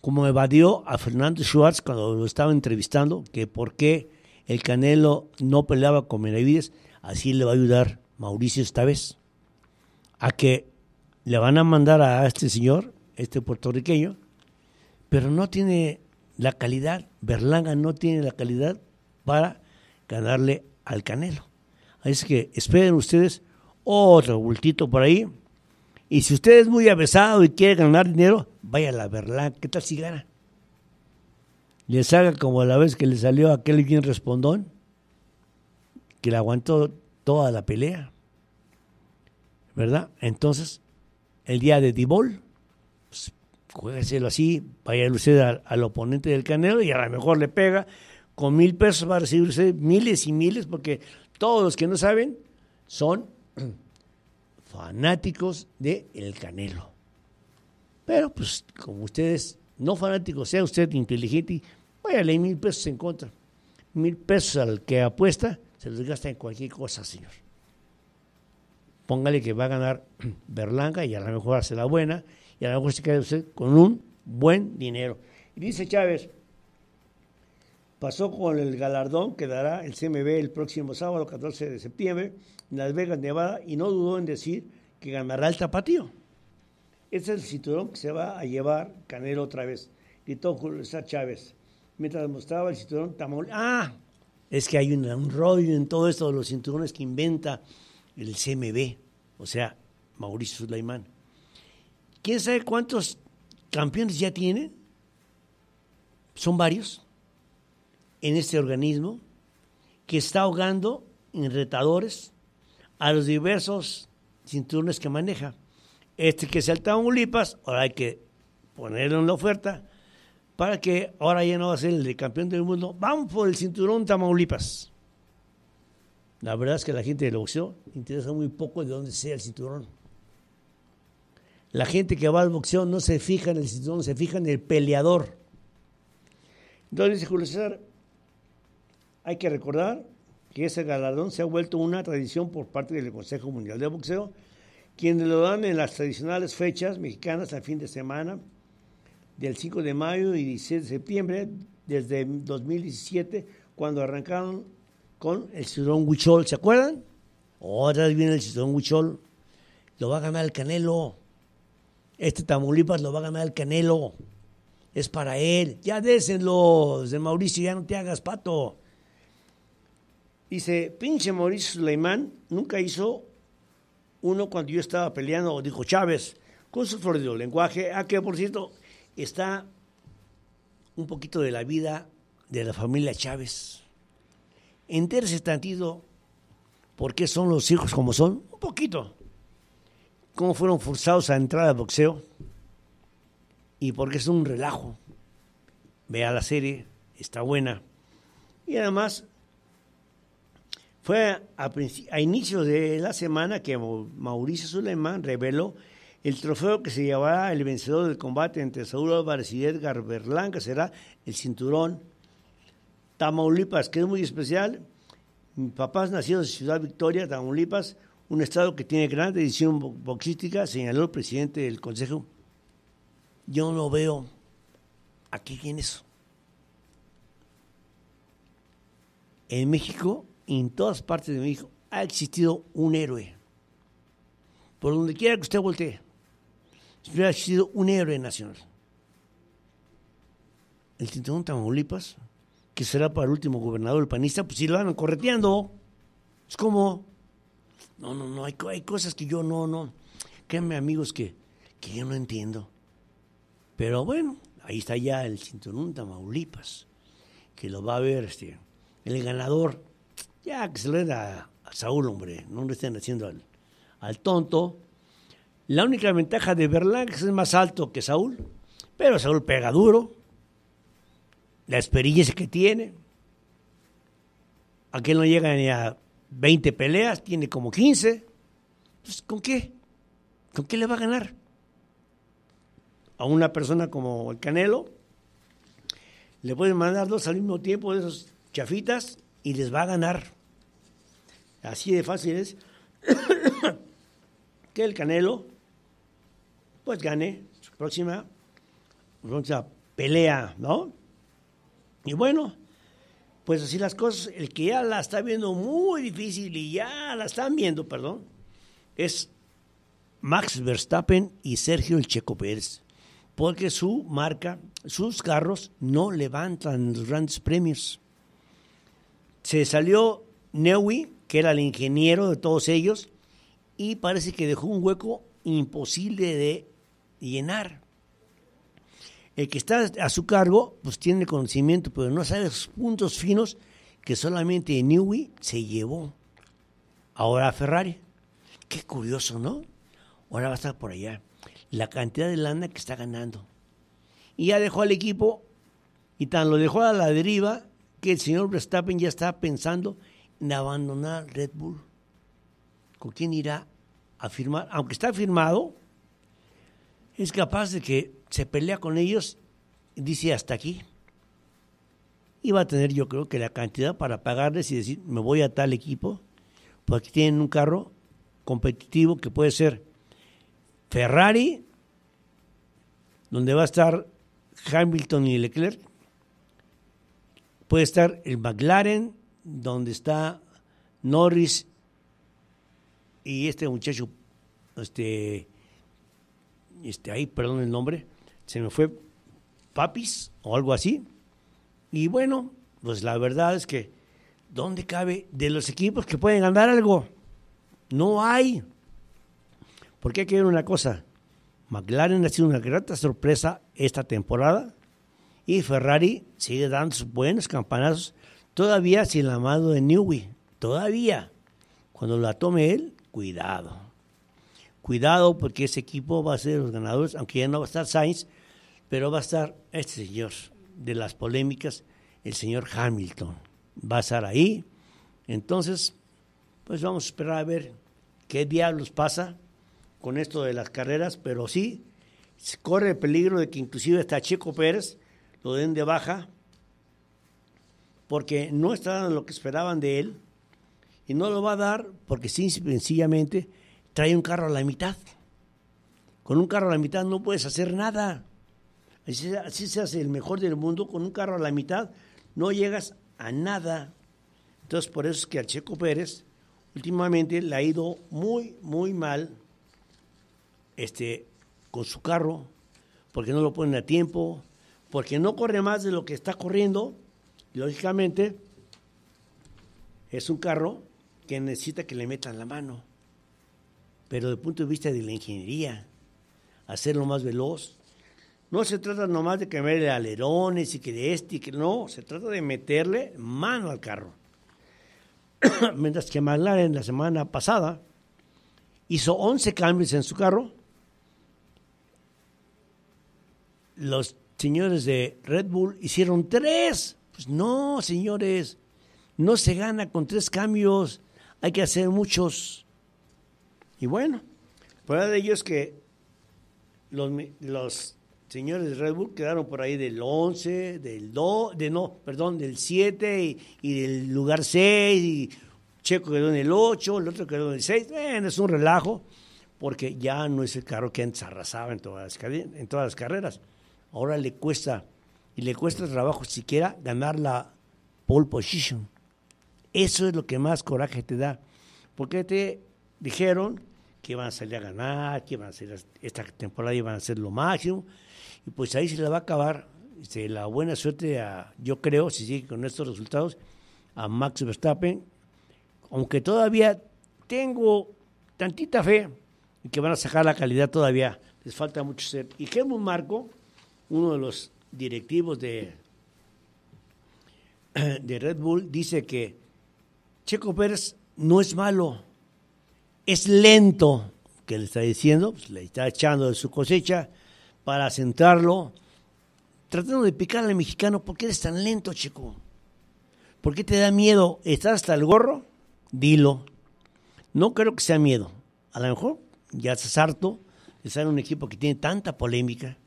como evadió a Fernando Schwartz cuando lo estaba entrevistando, que por qué el Canelo no peleaba con Benavides, así le va a ayudar Mauricio esta vez, a que le van a mandar a este señor, este puertorriqueño, pero no tiene la calidad, Berlanga no tiene la calidad para ganarle al Canelo. Así que esperen ustedes otro bultito por ahí. Y si usted es muy avesado y quiere ganar dinero, vaya a la Berlanga. ¿Qué tal si gana? Les salga como la vez que le salió aquel bien respondón, que le aguantó toda la pelea. ¿Verdad? Entonces, el día de Dibol, juégaselo así, vaya usted al, oponente del Canelo y a lo mejor le pega. Con mil pesos va a recibir usted miles y miles, porque todos los que no saben son fanáticos del El Canelo. Pero pues como ustedes no fanáticos, sea usted inteligente, vaya ley mil pesos en contra. Mil pesos al que apuesta, se los gasta en cualquier cosa, señor póngale que va a ganar Berlanga y a lo mejor hace la buena y a lo mejor se queda usted con un buen dinero. Y dice Chávez, pasó con el galardón que dará el CMB el próximo sábado 14 de septiembre en Las Vegas, Nevada, y no dudó en decir que ganará el tapatío. es el cinturón que se va a llevar Canelo otra vez, gritó Julio Chávez, mientras mostraba el cinturón Tamol. ¡Ah! Es que hay un, un rollo en todo esto de los cinturones que inventa el CMB, o sea, Mauricio Sulaimán. ¿Quién sabe cuántos campeones ya tiene? Son varios en este organismo que está ahogando en retadores a los diversos cinturones que maneja. Este que saltaba en Ulipas, ahora hay que ponerlo en la oferta para que ahora ya no va a ser el campeón del mundo. Vamos por el cinturón Tamaulipas. La verdad es que la gente del boxeo interesa muy poco de dónde sea el cinturón. La gente que va al boxeo no se fija en el cinturón, se fija en el peleador. Entonces Julio César, hay que recordar que ese galardón se ha vuelto una tradición por parte del Consejo Mundial de Boxeo, quienes lo dan en las tradicionales fechas mexicanas al fin de semana, del 5 de mayo y 16 de septiembre, desde 2017, cuando arrancaron con el cinturón Huichol, ¿se acuerdan? Otra vez viene el cinturón Huichol, lo va a ganar el Canelo. Este Tamaulipas lo va a ganar el Canelo. Es para él. Ya los de Mauricio, ya no te hagas pato. Dice, pinche Mauricio Suleimán nunca hizo uno cuando yo estaba peleando, dijo Chávez, con su florido lenguaje. Ah, que por cierto, está un poquito de la vida de la familia Chávez enterarse tantito por qué son los hijos como son, un poquito. Cómo fueron forzados a entrar al boxeo y por qué es un relajo. Vea la serie, está buena. Y además, fue a, a inicios de la semana que Mauricio Suleiman reveló el trofeo que se llevará el vencedor del combate entre Saúl Álvarez y Edgar Berlán, que será el cinturón Tamaulipas, que es muy especial. Mi papá es nacido en Ciudad Victoria, Tamaulipas, un estado que tiene gran tradición boxística, señaló el presidente del Consejo. Yo no veo aquí quién es. En México en todas partes de México ha existido un héroe. Por donde quiera que usted voltee, siempre ha existido un héroe nacional. El Cinturón Tamaulipas que será para el último gobernador el panista, pues si lo andan correteando. Es como. No, no, no. Hay, cosas que yo no, no. Créanme, amigos, que, que yo no entiendo. Pero bueno, ahí está ya el cinturón Tamaulipas, que lo va a ver este, el ganador. Ya que se lo den a, Saúl, hombre. No le estén haciendo al, al tonto. La única ventaja de Berlán es más alto que Saúl, pero Saúl pega duro la experiencia que tiene. Aquel no llega ni a 20 peleas, tiene como 15. Pues, ¿Con qué? ¿Con qué le va a ganar? A una persona como el Canelo, le pueden mandar dos al mismo tiempo de esos chafitas y les va a ganar. Así de fácil es que el Canelo pues gane próxima, su próxima pelea, ¿no? Y bueno, pues así las cosas, el que ya la está viendo muy difícil y ya la están viendo, perdón, es Max Verstappen y Sergio el Checo Pérez, porque su marca, sus carros no levantan los grandes premios. Se salió Newey, que era el ingeniero de todos ellos, y parece que dejó un hueco imposible de llenar el que está a su cargo, pues tiene conocimiento, pero no sabe los puntos finos que solamente Newey se llevó. Ahora Ferrari. Qué curioso, ¿no? Ahora va a estar por allá. La cantidad de lana que está ganando. Y ya dejó al equipo, y tan lo dejó a la deriva, que el señor Verstappen ya está pensando en abandonar Red Bull. ¿Con quién irá a firmar? Aunque está firmado, es capaz de que se pelea con ellos dice hasta aquí. Y va a tener yo creo que la cantidad para pagarles y decir, me voy a tal equipo, pues tienen un carro competitivo que puede ser Ferrari, donde va a estar Hamilton y Leclerc, puede estar el McLaren, donde está Norris y este muchacho, este, este ahí, perdón el nombre, se me fue Papis o algo así. Y bueno, pues la verdad es que, ¿dónde cabe de los equipos que pueden ganar algo? No hay. Porque hay que ver una cosa. McLaren ha sido una grata sorpresa esta temporada y Ferrari sigue dando sus buenos campanazos, todavía sin la mano de Newey, todavía. Cuando la tome él, cuidado. Cuidado porque ese equipo va a ser los ganadores, aunque ya no va a estar Sainz, pero va a estar este señor de las polémicas, el señor Hamilton. Va a estar ahí. Entonces, pues vamos a esperar a ver qué diablos pasa con esto de las carreras, pero sí corre el peligro de que inclusive hasta Checo Pérez lo den de baja porque no está dando lo que esperaban de él y no lo va a dar porque sencillamente trae un carro a la mitad. Con un carro a la mitad no puedes hacer nada. Así, se hace el mejor del mundo, con un carro a la mitad no llegas a nada. Entonces, por eso es que al Checo Pérez últimamente le ha ido muy, muy mal este, con su carro, porque no lo ponen a tiempo, porque no corre más de lo que está corriendo. Lógicamente, es un carro que necesita que le metan la mano. Pero desde el punto de vista de la ingeniería, hacerlo más veloz, no se trata nomás de cambiarle alerones y que de este y que no, se trata de meterle mano al carro. Mientras que en la semana pasada hizo 11 cambios en su carro, los señores de Red Bull hicieron tres. Pues no, señores, no se gana con tres cambios, hay que hacer muchos. Y bueno, prueba de ellos que los señores de Red Bull quedaron por ahí del 11, del 2, de no, perdón, del 7 y, del lugar 6 y Checo quedó en el 8, el otro quedó en el 6. Bueno, es un relajo porque ya no es el carro que antes arrasaba en todas las, en todas las carreras. Ahora le cuesta y le cuesta trabajo siquiera ganar la pole position. Eso es lo que más coraje te da. Porque te dijeron que van a salir a ganar, que van a hacer esta temporada y van a hacer lo máximo y pues ahí se le va a acabar este, la buena suerte, a, yo creo, si sigue con estos resultados, a Max Verstappen, aunque todavía tengo tantita fe en que van a sacar la calidad todavía, les falta mucho ser. Y Helmut Marco, uno de los directivos de, de Red Bull, dice que Checo Pérez no es malo, es lento, que le está diciendo, pues, le está echando de su cosecha, para sentarlo, tratando de picarle al mexicano, ¿por qué eres tan lento, chico? ¿Por qué te da miedo? ¿Estás hasta el gorro? Dilo. No creo que sea miedo. A lo mejor ya estás harto de estar en un equipo que tiene tanta polémica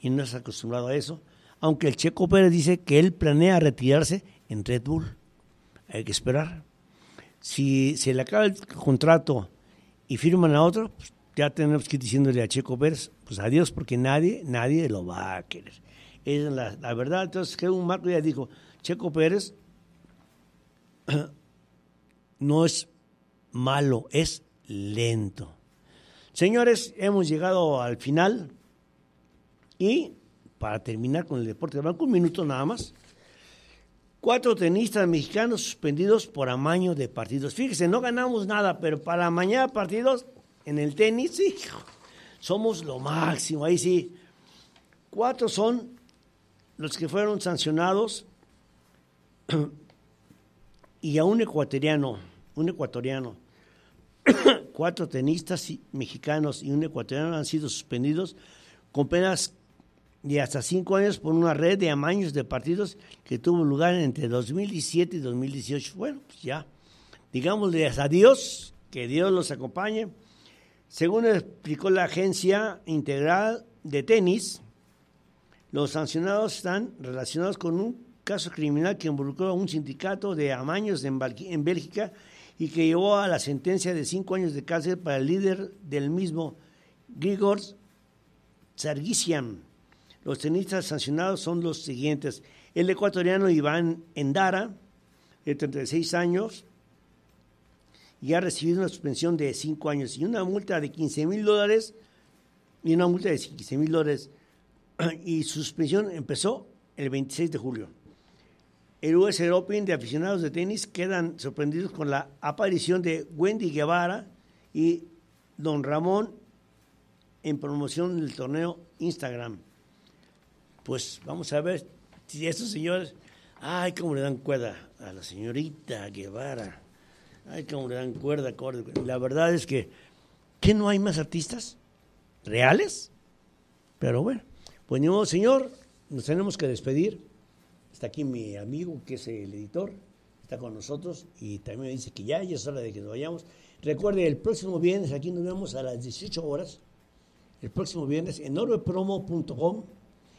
y no estás acostumbrado a eso. Aunque el Checo Pérez dice que él planea retirarse en Red Bull. Hay que esperar. Si se le acaba el contrato y firman a otro, pues ya tenemos que ir diciéndole a Checo Pérez, pues adiós, porque nadie, nadie lo va a querer. es la, la, verdad. Entonces, que un marco ya dijo, Checo Pérez no es malo, es lento. Señores, hemos llegado al final y para terminar con el deporte de banco, un minuto nada más. Cuatro tenistas mexicanos suspendidos por amaño de partidos. Fíjense, no ganamos nada, pero para mañana partidos en el tenis, somos lo máximo, ahí sí. Cuatro son los que fueron sancionados y a un ecuatoriano, un ecuatoriano. Cuatro tenistas mexicanos y un ecuatoriano han sido suspendidos con penas de hasta cinco años por una red de amaños de partidos que tuvo lugar entre 2017 y 2018. Bueno, pues ya, a adiós, que Dios los acompañe. Según explicó la Agencia Integral de Tenis, los sancionados están relacionados con un caso criminal que involucró a un sindicato de amaños en, Bélgica y que llevó a la sentencia de cinco años de cárcel para el líder del mismo, Grigor Sargisian. Los tenistas sancionados son los siguientes. El ecuatoriano Iván Endara, de 36 años, y ha recibido una suspensión de cinco años y una multa de quince mil dólares y una multa de 15 mil dólares y suspensión empezó el 26 de julio. El US Open de aficionados de tenis quedan sorprendidos con la aparición de Wendy Guevara y Don Ramón en promoción del torneo Instagram. Pues vamos a ver si estos señores, ay, cómo le dan cuerda a la señorita Guevara. Ay, como le dan cuerda, acorde La verdad es que, ¿qué no hay más artistas reales? Pero bueno, pues señor, nos tenemos que despedir. Está aquí mi amigo, que es el editor, está con nosotros y también me dice que ya, ya es hora de que nos vayamos. Recuerde, el próximo viernes aquí nos vemos a las 18 horas. El próximo viernes en orbepromo.com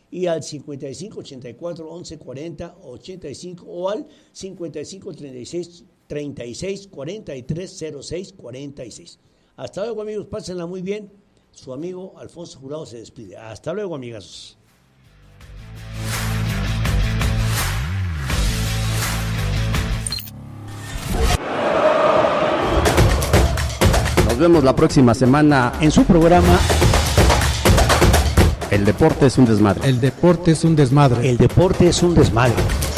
y al 55 84 11 40 85 o al 55 36 36 43 06 46. Hasta luego, amigos. Pásenla muy bien. Su amigo Alfonso Jurado se despide. Hasta luego, amigas Nos vemos la próxima semana en su programa. El deporte es un desmadre. El deporte es un desmadre. El deporte es un desmadre.